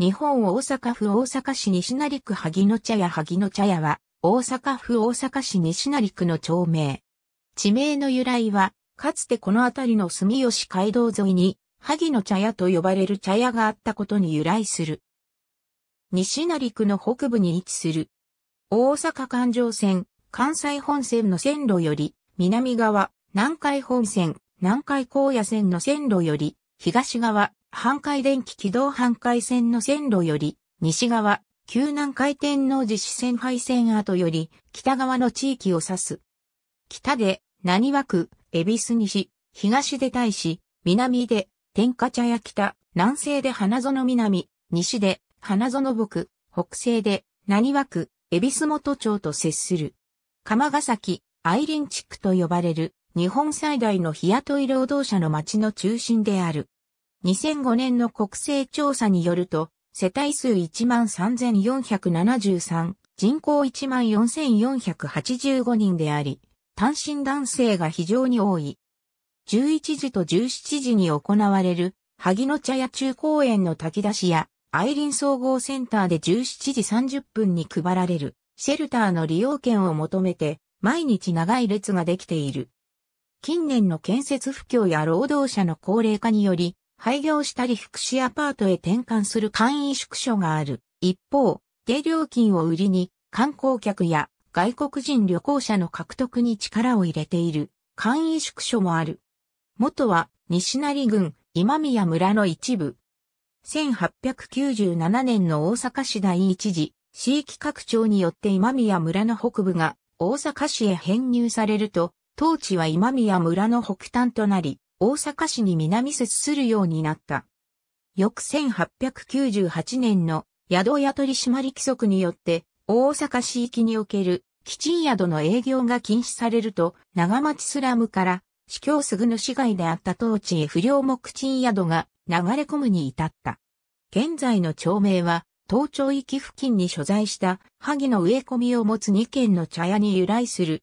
日本大阪府大阪市西成区萩野茶屋萩野茶屋は、大阪府大阪市西成区の町名。地名の由来は、かつてこの辺りの住吉街道沿いに、萩野茶屋と呼ばれる茶屋があったことに由来する。西成区の北部に位置する。大阪環状線、関西本線の線路より、南側、南海本線、南海高野線の線路より、東側、半海電気軌道半海線の線路より、西側、旧南海天の自主線配線跡より、北側の地域を指す。北で、何和区、恵比寿西、東で大使、南で、天下茶屋北、南西で花園南、西で、花園北、北西で、何和区、恵比寿元町と接する。鎌ヶ崎、アイリン地区と呼ばれる、日本最大の日雇い労働者の町の中心である。2005年の国勢調査によると、世帯数13,473、人口14,485人であり、単身男性が非常に多い。11時と17時に行われる、萩野茶屋中公園の炊き出しや、愛林総合センターで17時30分に配られる、シェルターの利用券を求めて、毎日長い列ができている。近年の建設不況や労働者の高齢化により、廃業したり福祉アパートへ転換する簡易宿所がある。一方、低料金を売りに観光客や外国人旅行者の獲得に力を入れている簡易宿所もある。元は西成郡今宮村の一部。1897年の大阪市第一次地域拡張によって今宮村の北部が大阪市へ編入されると、当地は今宮村の北端となり、大阪市に南接するようになった。翌1898年の宿屋取締規則によって、大阪市域における基地宿の営業が禁止されると、長町スラムから市境すぐの市街であった当地へ不良木賃宿が流れ込むに至った。現在の町名は、東町域付近に所在した萩の植え込みを持つ2軒の茶屋に由来する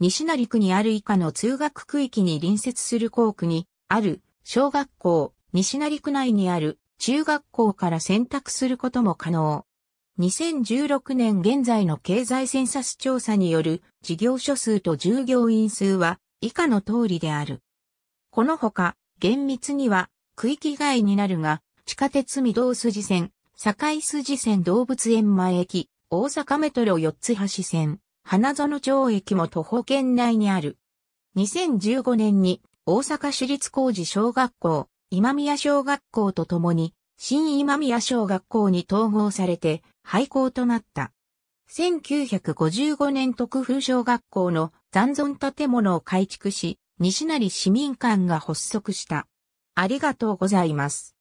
西成区にある以下の通学区域に隣接する校区にある小学校、西成区内にある中学校から選択することも可能。2016年現在の経済センサス調査による事業所数と従業員数は以下の通りである。このほか、厳密には区域外になるが、地下鉄御堂筋線、堺筋線動物園前駅、大阪メトロ四ツ橋線、花園町駅も徒歩圏内にある。2015年に大阪市立工事小学校、今宮小学校とともに新今宮小学校に統合されて廃校となった。1955年特風小学校の残存建物を改築し、西成市民館が発足した。ありがとうございます。